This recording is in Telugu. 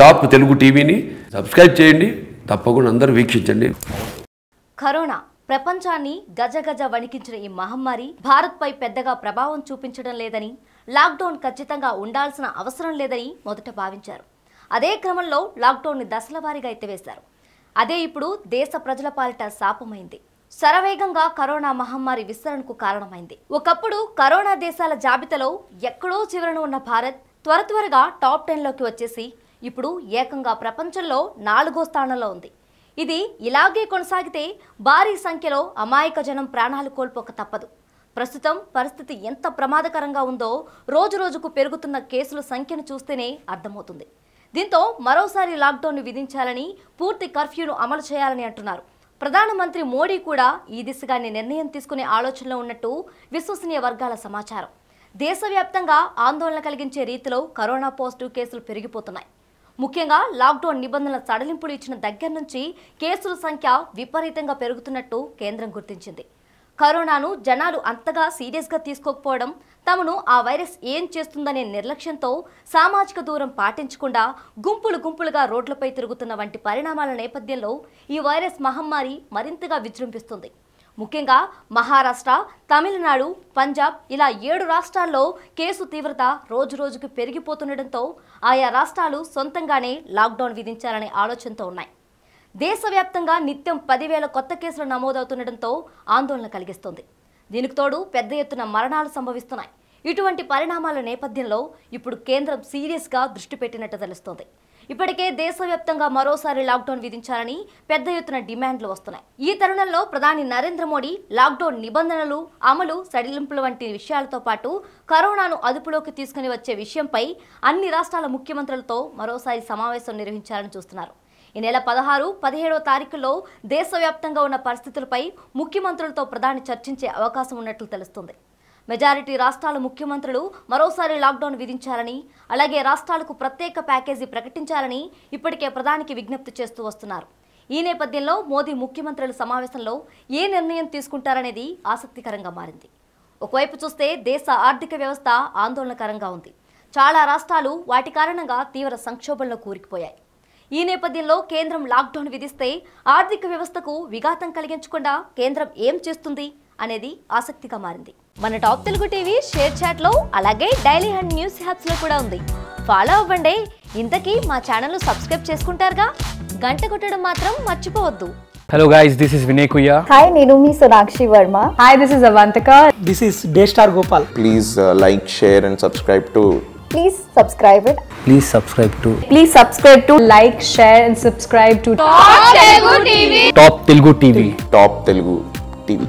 టాప్ తెలుగు టీవీని సబ్స్క్రైబ్ చేయండి తప్పకుండా అందరూ వీక్షించండి కరోనా ప్రపంచాన్ని గజగజ వణికించిన ఈ మహమ్మారి భారత్పై పెద్దగా ప్రభావం చూపించడం లేదని లాక్డౌన్ ఖచ్చితంగా ఉండాల్సిన అవసరం లేదని మొదట భావించారు అదే క్రమంలో లాక్డౌన్ని దశల వారీగా ఎత్తివేశారు అదే ఇప్పుడు దేశ ప్రజల పాలిట శాపమైంది శరవేగంగా కరోనా మహమ్మారి విస్తరణకు కారణమైంది ఒకప్పుడు కరోనా దేశాల జాబితాలో ఎక్కడో చివరన ఉన్న భారత్ త్వర త్వరగా టాప్ టెన్లోకి వచ్చేసి ఇప్పుడు ఏకంగా ప్రపంచంలో నాలుగో స్థానంలో ఉంది ఇది ఇలాగే కొనసాగితే భారీ సంఖ్యలో అమాయక జనం ప్రాణాలు కోల్పోక తప్పదు ప్రస్తుతం పరిస్థితి ఎంత ప్రమాదకరంగా ఉందో రోజురోజుకు పెరుగుతున్న కేసుల సంఖ్యను చూస్తేనే అర్థమవుతుంది దీంతో మరోసారి లాక్డౌన్ విధించాలని పూర్తి కర్ఫ్యూను అమలు చేయాలని అంటున్నారు ప్రధానమంత్రి మోడీ కూడా ఈ దిశగానే నిర్ణయం తీసుకునే ఆలోచనలో ఉన్నట్టు విశ్వసనీయ వర్గాల సమాచారం దేశవ్యాప్తంగా ఆందోళన కలిగించే రీతిలో కరోనా పాజిటివ్ కేసులు పెరిగిపోతున్నాయి ముఖ్యంగా లాక్డౌన్ నిబంధనల సడలింపులు ఇచ్చిన దగ్గర నుంచి కేసుల సంఖ్య విపరీతంగా పెరుగుతున్నట్టు కేంద్రం గుర్తించింది కరోనాను జనాలు అంతగా సీరియస్గా తీసుకోకపోవడం తమను ఆ వైరస్ ఏం చేస్తుందనే నిర్లక్ష్యంతో సామాజిక దూరం పాటించకుండా గుంపులు గుంపులుగా రోడ్లపై తిరుగుతున్న వంటి పరిణామాల నేపథ్యంలో ఈ వైరస్ మహమ్మారి మరింతగా విజృంభిస్తుంది ముఖ్యంగా మహారాష్ట్ర తమిళనాడు పంజాబ్ ఇలా ఏడు రాష్ట్రాల్లో కేసు తీవ్రత రోజురోజుకు పెరిగిపోతుండటంతో ఆయా రాష్ట్రాలు సొంతంగానే లాక్డౌన్ విధించాలనే ఆలోచనతో ఉన్నాయి దేశవ్యాప్తంగా నిత్యం పదివేల కొత్త కేసులు నమోదవుతుండటంతో ఆందోళన కలిగిస్తోంది దీనికి తోడు పెద్ద ఎత్తున మరణాలు సంభవిస్తున్నాయి ఇటువంటి పరిణామాల నేపథ్యంలో ఇప్పుడు కేంద్రం సీరియస్గా దృష్టి పెట్టినట్టు తెలుస్తోంది ఇప్పటికే దేశవ్యాప్తంగా మరోసారి లాక్డౌన్ విధించాలని పెద్ద ఎత్తున డిమాండ్లు వస్తున్నాయి ఈ తరుణంలో ప్రధాని నరేంద్ర మోడీ లాక్డౌన్ నిబంధనలు అమలు సడలింపులు వంటి విషయాలతో పాటు కరోనాను అదుపులోకి తీసుకుని వచ్చే విషయంపై అన్ని రాష్ట్రాల ముఖ్యమంత్రులతో మరోసారి సమావేశం నిర్వహించాలని చూస్తున్నారు ఈ నెల పదహారు పదిహేడవ తారీఖులో దేశవ్యాప్తంగా ఉన్న పరిస్థితులపై ముఖ్యమంత్రులతో ప్రధాని చర్చించే అవకాశం ఉన్నట్లు తెలుస్తుంది మెజారిటీ రాష్ట్రాల ముఖ్యమంత్రులు మరోసారి లాక్డౌన్ విధించాలని అలాగే రాష్ట్రాలకు ప్రత్యేక ప్యాకేజీ ప్రకటించాలని ఇప్పటికే ప్రధానికి విజ్ఞప్తి చేస్తూ వస్తున్నారు ఈ నేపథ్యంలో మోదీ ముఖ్యమంత్రుల సమావేశంలో ఏ నిర్ణయం తీసుకుంటారనేది ఆసక్తికరంగా మారింది ఒకవైపు చూస్తే దేశ ఆర్థిక వ్యవస్థ ఆందోళనకరంగా ఉంది చాలా రాష్ట్రాలు వాటి కారణంగా తీవ్ర సంక్షోభంలో కూరికిపోయాయి ఈ నేపథ్యంలో కేంద్రం లాక్డౌన్ విధిస్తే ఆర్థిక వ్యవస్థకు విఘాతం కలిగించకుండా కేంద్రం ఏం చేస్తుంది అనేది ఆసక్తిగా మారింది మన టాప్ తెలుగు టీవీ షేర్ చాట్లో అలాగే డైలీ హండ్ న్యూస్ లో కూడా ఉంది ఫాలో అవ్వండి ఇంతకీ మా ఛానల్ను సబ్స్క్రైబ్ చేసుకుంటారుగా గంట కొట్టడం మాత్రం మర్చిపోవద్దు hello guys this is Vinay Kuyya hi నేను మీ Sonakshi Varma hi this is Avantaka this is day star Gopal please like share and subscribe to please subscribe it please subscribe to please subscribe to like share and subscribe to top Telugu TV top Telugu TV top Telugu TV